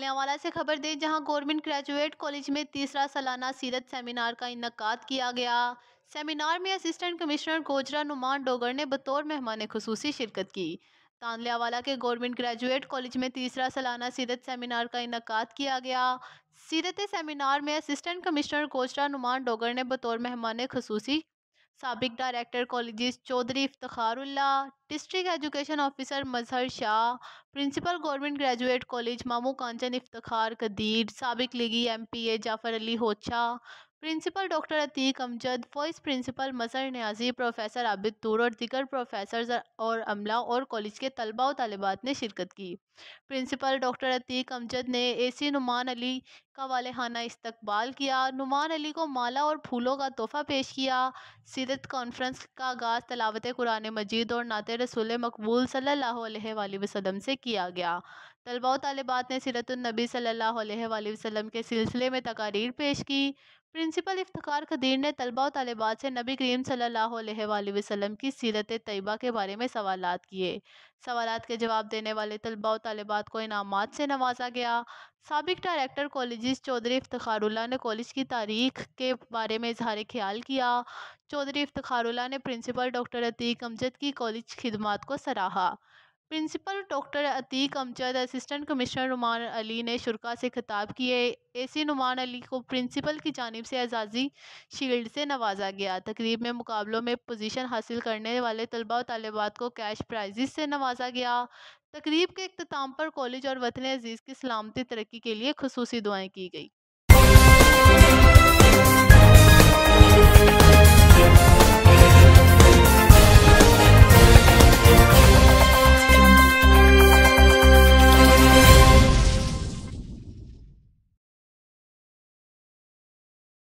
हवाला से खबर दें जहां गवर्नमेंट ग्रेजुएट कॉलेज में तीसरा सालाना सीरत सेमिनार का इनका किया गया सेमिनार में असिस्टेंट कमिश्नर गोजरा नुमान डोगर ने बतौर मेहमान खसूस शिरकत की तानलियावाला के गवर्नमेंट ग्रेजुएट कॉलेज में तीसरा सालाना सीरत सेमिनार का इनका किया गया सीरत सेमिनार में असिस्टेंट कमिश्नर गोजरा नुमान डोगर ने बतौर मेहमान खसूसी सबक director college Chaudhry Iftarullah district education officer Mazhar Shah principal government graduate college Mamu Kanjan Iftar Qadeer सबक लीगी M P A Jafar Ali Hocha principal doctor Atiq Amjad vice principal Masar Niazi professor Abid Toor और दिगर प्रोफेसर और अमला और कॉलेज के तलबा और तलबात ने शिरकत की प्रिंसिपल डॉक्टर अतीक अमजद ने ए सी नुमान अली का वालहाना इस्तकबाल किया नुमान अली को माला और फूलों का तोहफ़ा पेश किया सीरत कॉन्फ्रेंस का आगाज़ तलावत कुरान मजीद और नात रसूल मकबूल सल्ला वसलम से किया गया तलबा तलबात ने सीरतनबी सल्ला वसलम के सिलसिले में तकारीर पेश की प्रिंसिपल इफ्तार कदीर ने तलबा और तलबात से नबी करीम सल्ला वसलम की सीरत तयबा के बारे में सवाल किए सवाल के जवाब देने वाले तलबा और तलबात को इनाम से नवाजा गया सबक डायरेक्टर कॉलेज चौधरी इफ्तारुल्ला ने कॉलेज की तारीख के बारे में इजहार ख्याल किया चौधरी इफ्तारुल्ला ने प्रिंसिपल डॉक्टर अतीक अमजद की कॉलेज खिदमत को सराहा principal doctor Atiq Amjad assistant commissioner Numan Ali ने शुरा से खिताब किए एसी सी नुमान अली को प्रिंसिपल की जानब से एजाजी शील्ड से नवाजा गया तकरीब में मुकाबलों में पोजीशन हासिल करने वाले तलबा और तलबात को कैश प्राइजेस से नवाजा गया तकरीब के अख्ताम पर कॉलेज और वतन अजीज़ की सलामती तरक्की के लिए खसूसी दुआएँ की गई